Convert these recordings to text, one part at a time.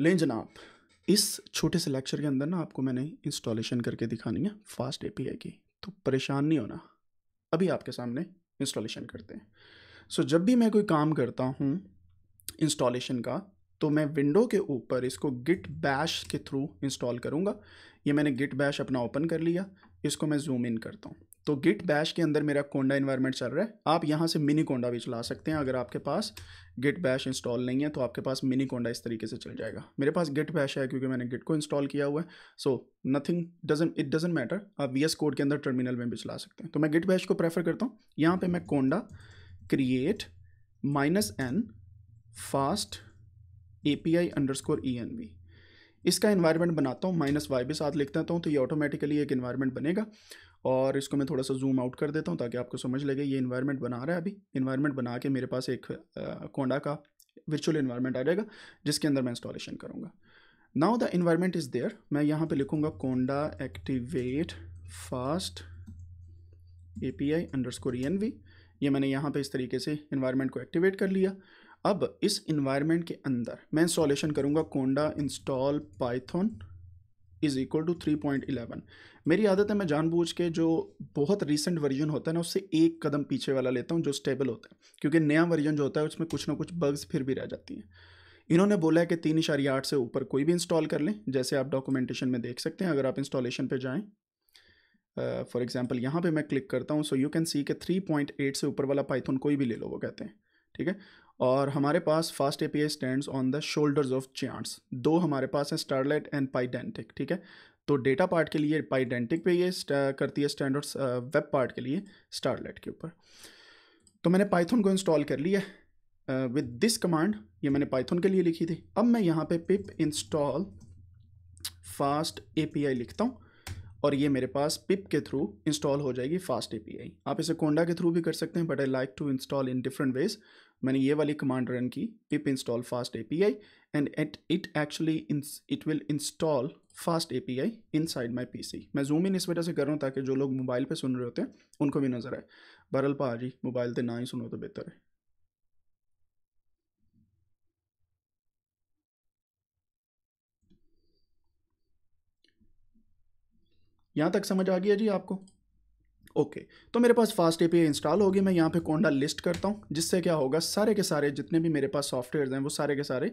लें जनाब इस छोटे से लेक्चर के अंदर ना आपको मैंने इंस्टॉलेशन करके दिखानी है फास्ट एपीआई की तो परेशान नहीं होना अभी आपके सामने इंस्टॉलेशन करते हैं सो जब भी मैं कोई काम करता हूँ इंस्टॉलेशन का तो मैं विंडो के ऊपर इसको गिट बैश के थ्रू इंस्टॉल करूँगा ये मैंने गिट बैश अपना ओपन कर लिया इसको मैं जूम इन करता हूँ तो गिट बैश के अंदर मेरा कोंडा इन्वायरमेंट चल रहा है आप यहाँ से मिनी कोंडा भी चला सकते हैं अगर आपके पास गिट बैश इंस्टॉल नहीं है तो आपके पास मिनी कोंडा इस तरीके से चल जाएगा मेरे पास गिट बैश है क्योंकि मैंने गिट को इंस्टॉल किया हुआ है so nothing does it doesn't matter आप वी कोड के अंदर टर्मिनल में भी चला सकते हैं तो मैं गिट बैश को प्रेफर करता हूँ यहाँ पर मैं conda create minus N fast A P I underscore E N V इसका इन्वायरमेंट बनाता हूँ माइनस वाई भी साथ लिखता हूँ तो ये ऑटोमेटिकली एक इन्वायरमेंट बनेगा और इसको मैं थोड़ा सा जूम आउट कर देता हूँ ताकि आपको समझ लगे ये इन्वायरमेंट बना रहा है अभी इन्वायरमेंट बना के मेरे पास एक कोंडा का वर्चुअल इन्वायरमेंट आ जाएगा जिसके अंदर मैं इंस्टॉलेशन करूँगा now the environment is there मैं यहाँ पर लिखूँगा conda activate fast A P I underscore N V ये मैंने यहाँ पे इस तरीके से इन्वायरमेंट को एक्टिवेट कर लिया अब इस इन्वायरमेंट के अंदर मैं इंस्टॉलेशन करूँगा conda install Python is equal to three point eleven मेरी आदत है मैं जानबूझ के जो बहुत रिसेंट वर्जन होता है ना उससे एक कदम पीछे वाला लेता हूँ जो स्टेबल होता है क्योंकि नया वर्जन जो होता है उसमें कुछ ना कुछ बग्स फिर भी रह जाती हैं इन्होंने बोला है कि तीन इशारी आठ से ऊपर कोई भी इंस्टॉल कर लें जैसे आप डॉक्यूमेंटेशन में देख सकते हैं अगर आप इंस्टॉलेशन पर जाएँ फॉर एग्जाम्पल यहाँ पर मैं क्लिक करता हूँ सो यू कैन सी के थ्री पॉइंट एट से ऊपर वाला पाइथन कोई भी ले लो वो कहते हैं ठीक है और हमारे पास fast A P I stand on the shoulders of giants दो हमारे पास हैं स्टारलाइट एंड पाइडेंटिक ठीक है तो डेटा पार्ट के लिए पाइडेंटिक पे ये करती है स्टैंड और वेब uh, पार्ट के लिए स्टारलाइट के ऊपर तो मैंने पाइथन को इंस्टॉल कर लिया विद दिस कमांड ये मैंने पाइथन के लिए लिखी थी अब मैं यहाँ पे पिप इंस्टॉल फास्ट आई लिखता हूँ और ये मेरे पास पिप के थ्रू इंस्टॉल हो जाएगी फास्ट आई आप इसे कोंडा के थ्रू भी कर सकते हैं but I like to install in different ways मैंने ये वाली कमांड रन की pip install fast I and at it actually it will install fast side my P C मैं जूम इन इस वजह से कर रहा हूँ ताकि जो लोग मोबाइल पे सुन रहे होते हैं उनको भी नज़र आए बरल पा जी मोबाइल तो से ना ही सुनो तो बेहतर है यहाँ तक समझ आ गया जी आपको ओके okay, तो मेरे पास फास्ट ए इंस्टॉल होगी मैं यहाँ पे कोंडा लिस्ट करता हूँ जिससे क्या होगा सारे के सारे जितने भी मेरे पास सॉफ्टवेयर हैं वो सारे के सारे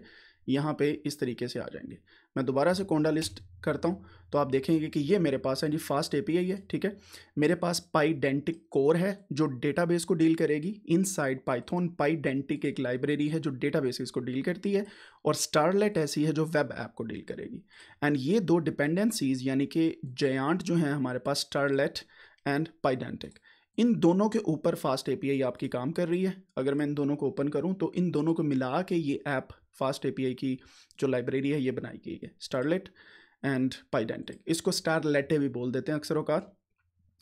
यहाँ पे इस तरीके से आ जाएंगे मैं दोबारा से कोंडा लिस्ट करता हूँ तो आप देखेंगे कि ये मेरे पास है जी फास्ट ए है ठीक है मेरे पास पाईडेंटिक कोर है जो डेटा को डील करेगी इन साइड पाइथोन पाईडेंटिक एक लाइब्रेरी है जो डेटा को डील करती है और स्टारलेट ऐसी है जो वेब ऐप को डील करेगी एंड ये दो डिपेंडेंसीज यानी कि जयांट जो हैं हमारे पास स्टारलेट एंड पाइडेंटिक इन दोनों के ऊपर फास्ट एपीआई आपकी काम कर रही है अगर मैं इन दोनों को ओपन करूं तो इन दोनों को मिला के ये ऐप फास्ट एपीआई की जो लाइब्रेरी है ये बनाई गई है स्टारलेट एंड पाइडेंटिक इसको स्टारलेटे भी बोल देते हैं अक्सर अवकात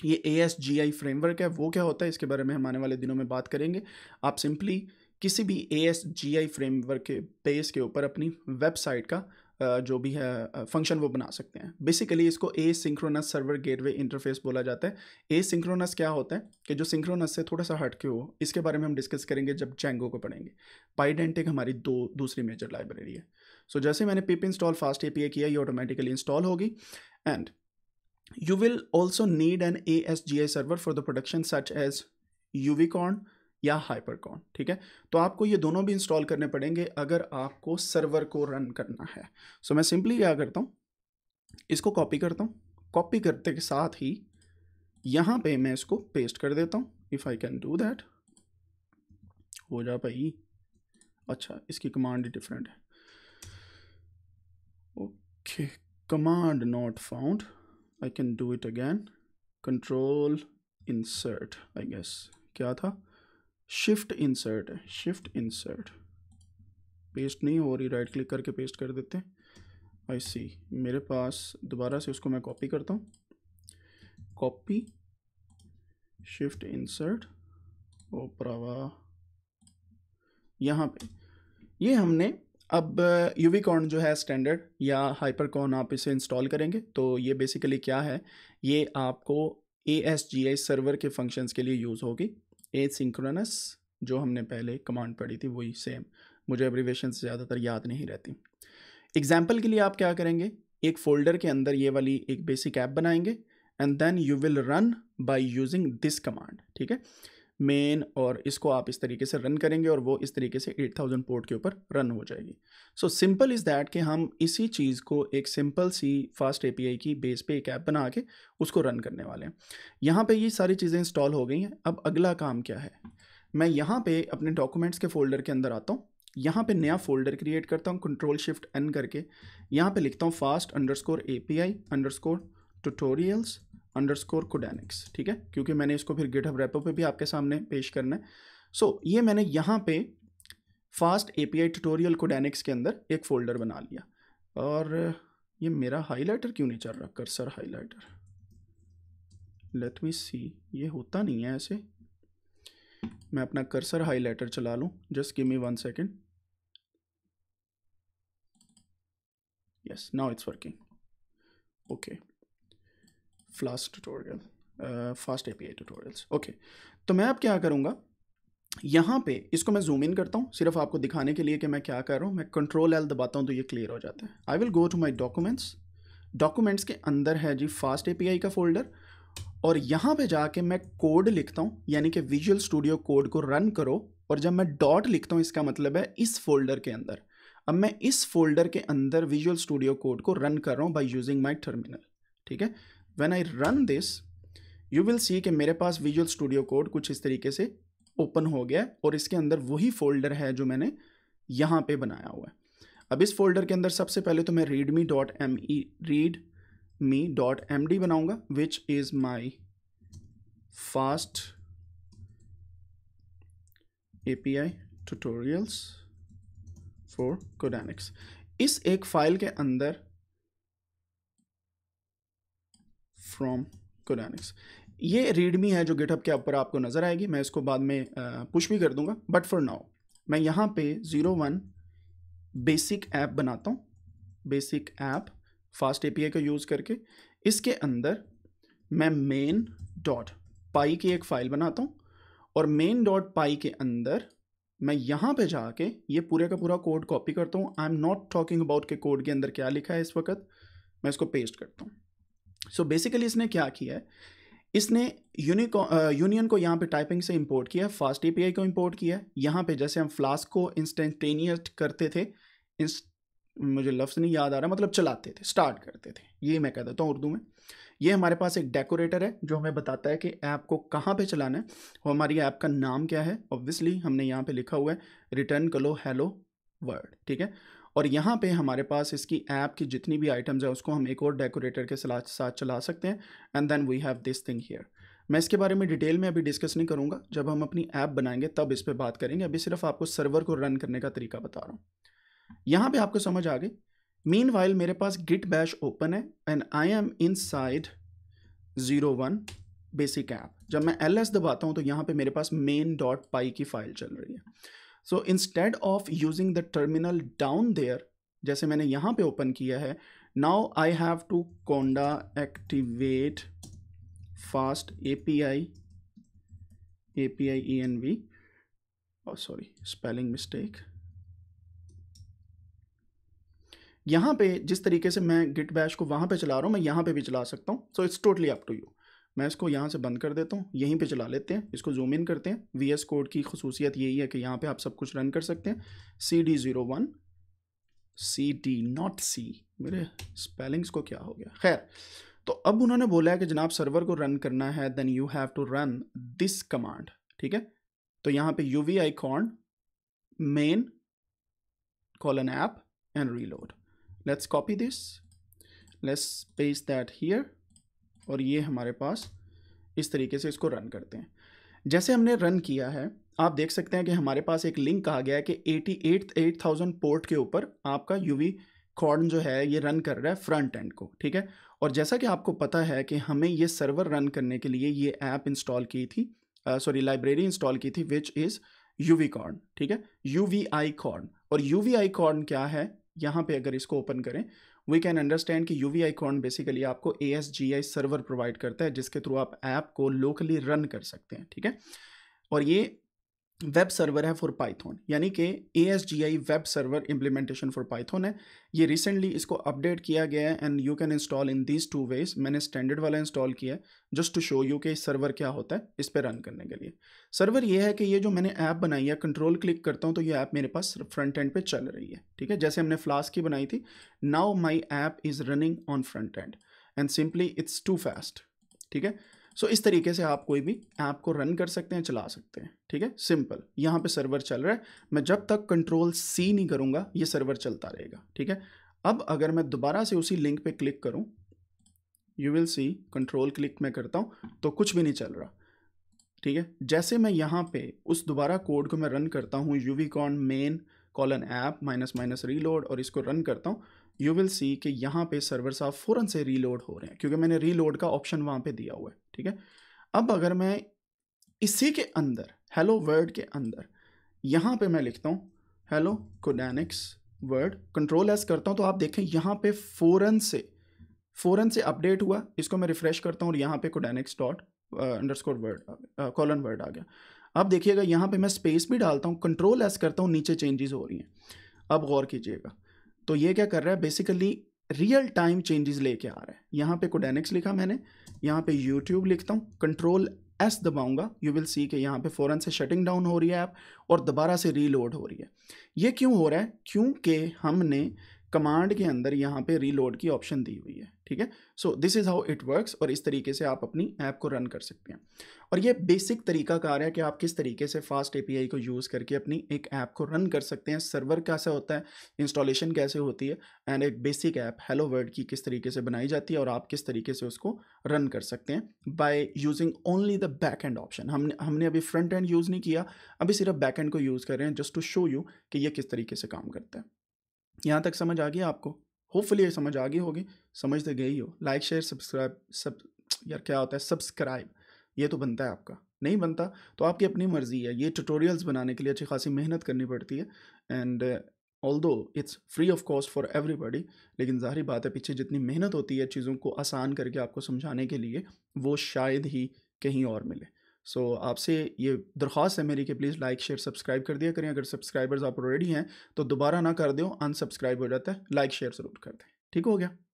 ये ए एस जी आई फ्रेमवर्क है वो क्या होता है इसके बारे में हम आने वाले दिनों में बात करेंगे आप सिंपली किसी भी A S G I framework के बेस के ऊपर अपनी वेबसाइट का जो भी है फंक्शन वो बना सकते हैं बेसिकली इसको asynchronous server gateway interface बोला जाता है ए सिंक्रोनस क्या होता है कि जो सिंक्रोनस से थोड़ा सा हट के हो इसके बारे में हम डिस्कस करेंगे जब जेंगो को पढ़ेंगे पाइडेंटिक हमारी दो दूसरी मेजर लाइब्रेरी है सो so, जैसे मैंने पिप इंस्टॉल फास्ट ए किया ये ऑटोमेटिकली इंस्टॉल होगी and you will also need an A S G server for the production such as uvicorn या हाइपरकॉन ठीक है तो आपको ये दोनों भी इंस्टॉल करने पड़ेंगे अगर आपको सर्वर को रन करना है सो so, मैं सिंपली क्या करता हूँ इसको कॉपी करता हूँ कॉपी करते के साथ ही यहाँ पे मैं इसको पेस्ट कर देता हूँ if I can do that हो जा भाई अच्छा इसकी कमांड डिफरेंट है okay command not found I can do it again control insert I guess क्या था शिफ्ट इंसर्ट है शिफ्ट इंसर्ट पेस्ट नहीं हो रही राइट क्लिक करके पेस्ट कर देते हैं आई सी मेरे पास दोबारा से उसको मैं कॉपी करता हूँ कॉपी शिफ्ट इंसर्ट ओपरावा यहाँ पे ये हमने अब यूविकॉन जो है स्टैंडर्ड या हाइपरकॉन आप इसे इंस्टॉल करेंगे तो ये बेसिकली क्या है ये आपको A S G I server के फंक्शंस के लिए यूज़ होगी एसिंक्रोनस जो हमने पहले कमांड पढ़ी थी वही सेम मुझे एब्रीवेशन से ज़्यादातर याद नहीं रहती एग्जाम्पल के लिए आप क्या करेंगे एक फोल्डर के अंदर ये वाली एक बेसिक ऐप बनाएंगे and then you will run by using this command ठीक है मेन और इसको आप इस तरीके से रन करेंगे और वो इस तरीके से 8000 पोर्ट के ऊपर रन हो जाएगी सो सिंपल इज़ दैट कि हम इसी चीज़ को एक सिंपल सी फास्ट एपीआई की बेस पे एक ऐप बना के उसको रन करने वाले हैं यहाँ पे ये सारी चीज़ें इंस्टॉल हो गई हैं अब अगला काम क्या है मैं यहाँ पे अपने डॉक्यूमेंट्स के फोल्डर के अंदर आता हूँ यहाँ पर नया फोल्डर क्रिएट करता हूँ कंट्रोल शिफ्ट एन करके यहाँ पर लिखता हूँ fast underscore A P I underscore underscore Codenix ठीक है क्योंकि मैंने इसको फिर गेटअप रेपो पे भी आपके सामने पेश करना है सो so, ये मैंने यहाँ पे फास्ट एपीआई ट्यूटोरियल कोडेनिक्स के अंदर एक फ़ोल्डर बना लिया और ये मेरा हाईलाइटर क्यों नहीं चल रहा cursor highlighter let me see ये होता नहीं है ऐसे मैं अपना कर्सर हाईलाइटर चला लूँ just give me one second yes now it's working okay flask tutorial fast A tutorials okay तो मैं अब क्या करूँगा यहाँ पे इसको मैं जूम इन करता हूँ सिर्फ आपको दिखाने के लिए कि मैं क्या कर रहा हूँ मैं कंट्रोल एल दबाता हूँ तो ये क्लियर हो जाता है I will go to my documents documents के अंदर है जी फास्ट ए का फोल्डर और यहाँ पे जाके मैं कोड लिखता हूँ यानी कि विजुअल स्टूडियो कोड को रन करो और जब मैं डॉट लिखता हूँ इसका मतलब है इस फोल्डर के अंदर अब मैं इस फोल्डर के अंदर विजुअल स्टूडियो कोड को रन कर रहा हूँ बाई यूजिंग माई टर्मिनल ठीक है when I run this you will see कि मेरे पास विजुअल स्टूडियो कोड कुछ इस तरीके से ओपन हो गया है और इसके अंदर वही फोल्डर है जो मैंने यहाँ पे बनाया हुआ है अब इस फोल्डर के अंदर सबसे पहले तो मैं readme dot M E readme dot M D बनाऊँगा which is my fast A P I tutorials for Codenix इस एक फाइल के अंदर फ्रॉम कोडानिक्स ये रीडमी है जो गिटहब के ऊपर आपको नज़र आएगी मैं इसको बाद में पुश भी कर दूंगा बट फॉर नाउ मैं यहाँ पे ज़ीरो वन बेसिक ऐप बनाता हूँ बेसिक ऐप फास्ट ए का यूज़ करके इसके अंदर मैं मेन डॉट पाई की एक फ़ाइल बनाता हूँ और मेन डॉट पाई के अंदर मैं यहाँ पे जाके ये पूरे का पूरा कोड कॉपी करता हूँ I am not talking about के कोड के अंदर क्या लिखा है इस वक्त मैं इसको पेस्ट करता हूँ सो बेसिकली इसने क्या किया है इसने यूनिको यूनियन को यहाँ पे टाइपिंग से इंपोर्ट किया फास्ट ए को इंपोर्ट किया है यहाँ पे जैसे हम फ्लास्क को इंस्टेंटेनियस करते थे इंस मुझे लफ्ज़ नहीं याद आ रहा मतलब चलाते थे स्टार्ट करते थे ये मैं कह देता हूँ उर्दू में ये हमारे पास एक डेकोरेटर है जो हमें बताता है कि ऐप को कहाँ पे चलाना है और हमारी ऐप का नाम क्या है ऑब्वियसली हमने यहाँ पे लिखा हुआ है रिटर्न कलो हेलो वर्ड ठीक है और यहाँ पे हमारे पास इसकी ऐप की जितनी भी आइटम्स है उसको हम एक और डेकोरेटर के साथ चला सकते हैं and then we have this thing here मैं इसके बारे में डिटेल में अभी डिस्कस नहीं करूँगा जब हम अपनी ऐप बनाएंगे तब इस पर बात करेंगे अभी सिर्फ आपको सर्वर को रन करने का तरीका बता रहा हूँ यहाँ पर आपको समझ आ गई मीन वाइल मेरे पास गिट बैश ओपन है and I am inside zero one basic app जब मैं एल एस दबाता हूँ तो यहाँ पर मेरे पास मेन डॉट पाई की फ़ाइल चल रही है so instead of using the terminal down there जैसे मैंने यहाँ पे ओपन किया है now I have to conda activate fast A P I A P I E N V sorry spelling mistake यहाँ पे जिस तरीके से मैं गिट बैश को वहाँ पे चला रहा हूँ मैं यहाँ पे भी चला सकता हूँ so it's totally up to you मैं इसको यहाँ से बंद कर देता हूँ यहीं पे चला लेते हैं इसको जूम इन करते हैं वी एस कोड की खसूसियत यही है कि यहाँ पे आप सब कुछ रन कर सकते हैं C D zero one C D not C मेरे स्पेलिंग्स को क्या हो गया खैर तो अब उन्होंने बोला है कि जनाब सर्वर को रन करना है then you have to run this command ठीक है तो यहाँ पे U V I corn main colon app and reload let's copy this let's page that here और ये हमारे पास इस तरीके से इसको रन करते हैं जैसे हमने रन किया है आप देख सकते हैं कि हमारे पास एक लिंक कहा गया है कि eighty eight eight thousand port के ऊपर आपका यूवी कॉर्न जो है ये रन कर रहा है फ्रंट एंड को ठीक है और जैसा कि आपको पता है कि हमें ये सर्वर रन करने के लिए ये ऐप इंस्टॉल की थी सॉरी लाइब्रेरी इंस्टॉल की थी which is U V corn ठीक है यू वी आई कॉर्न और यू वी आई कॉर्न क्या है यहाँ पे अगर इसको ओपन करें वी कैन अंडरस्टैंड कि U V I corn basically आपको A S G I server provide करता है जिसके थ्रू आप ऐप को लोकली रन कर सकते हैं ठीक है और ये वेब सर्वर है फॉर पाइथन यानी कि A S G I web server implementation for Python है ये रिसेंटली इसको अपडेट किया गया है and you can install in these two ways मैंने स्टैंडर्ड वाला इंस्टॉल किया है जस्ट टू शो यू के सर्वर क्या होता है इस पर रन करने के लिए सर्वर ये है कि ये जो मैंने ऐप बनाई है कंट्रोल क्लिक करता हूँ तो ये ऐप मेरे पास फ्रंट एंड पे चल रही है ठीक है जैसे हमने फ्लास्क की बनाई थी now my app is running on front end and simply it's too fast ठीक है सो so, इस तरीके से आप कोई भी ऐप को रन कर सकते हैं चला सकते हैं ठीक है सिंपल यहाँ पे सर्वर चल रहा है मैं जब तक कंट्रोल सी नहीं करूँगा ये सर्वर चलता रहेगा ठीक है अब अगर मैं दोबारा से उसी लिंक पे क्लिक करूँ you will see control click मैं करता हूँ तो कुछ भी नहीं चल रहा ठीक है जैसे मैं यहाँ पे उस दोबारा कोड को मैं रन करता हूँ UV corn main colon app minus minus reload और इसको रन करता हूँ यू विल सी कि यहाँ पे सर्वर साहब फ़ौरन से रीलोड हो रहे हैं क्योंकि मैंने रीलोड का ऑप्शन वहाँ पे दिया हुआ है ठीक है अब अगर मैं इसी के अंदर हेलो वर्ड के अंदर यहाँ पे मैं लिखता हूँ hello Codenix world control S करता हूँ तो आप देखें यहाँ पे फ़ौरन से फ़ौरन से अपडेट हुआ इसको मैं रिफ़्रेश करता हूँ और यहाँ पर Codenix dot underscore world colon world आ गया अब देखिएगा यहाँ पे मैं स्पेस भी डालता हूँ कंट्रोल एस करता हूँ नीचे चेंजेस हो रही हैं अब गौर कीजिएगा तो ये क्या कर रहा है बेसिकली रियल टाइम चेंजेस लेके आ रहा है यहाँ पे कोडेनिक्स लिखा मैंने यहाँ पे यूट्यूब लिखता हूँ कंट्रोल एस दबाऊंगा यू विल सी के यहाँ पे फ़ौरन से शटिंग डाउन हो रही है ऐप और दोबारा से रीलोड हो रही है ये क्यों हो रहा है क्योंकि हमने कमांड के अंदर यहाँ पे रीलोड की ऑप्शन दी हुई है ठीक है so this is how it works और इस तरीके से आप अपनी ऐप को रन कर सकते हैं और ये बेसिक तरीका कार है कि आप किस तरीके से फास्ट एपीआई को यूज़ करके अपनी एक ऐप को रन कर सकते हैं सर्वर कैसा होता है इंस्टॉलेशन कैसे होती है एंड एक बेसिक ऐप हेलो वर्ड की किस तरीके से बनाई जाती है और आप किस तरीके से उसको रन कर सकते हैं by using only the back end option हमने हमने अभी फ्रंट एंड यूज़ नहीं किया अभी सिर्फ बैक एंड को यूज़ कर रहे हैं जस्ट टू शो यू कि ये किस तरीके से काम करता है यहाँ तक समझ आ गई आपको होपफुली ये समझ आ गई होगी समझ तो गई हो लाइक शेयर सब्सक्राइब सब यार क्या होता है सब्सक्राइब ये तो बनता है आपका नहीं बनता तो आपकी अपनी मर्ज़ी है ये ट्यूटोरियल्स बनाने के लिए अच्छी खासी मेहनत करनी पड़ती है and although it's free of cost for everybody लेकिन जाहिर बात है पीछे जितनी मेहनत होती है चीज़ों को आसान करके आपको समझाने के लिए वो शायद ही कहीं और मिले सो so, आपसे ये दरख्वास्त है मेरी कि प्लीज़ लाइक शेयर सब्सक्राइब कर दिया करें अगर सब्सक्राइबर्स आप ऑलरेडी हैं तो दोबारा ना कर दो अनसब्सक्राइब हो जाता है लाइक शेयर ज़रूर कर दें ठीक हो गया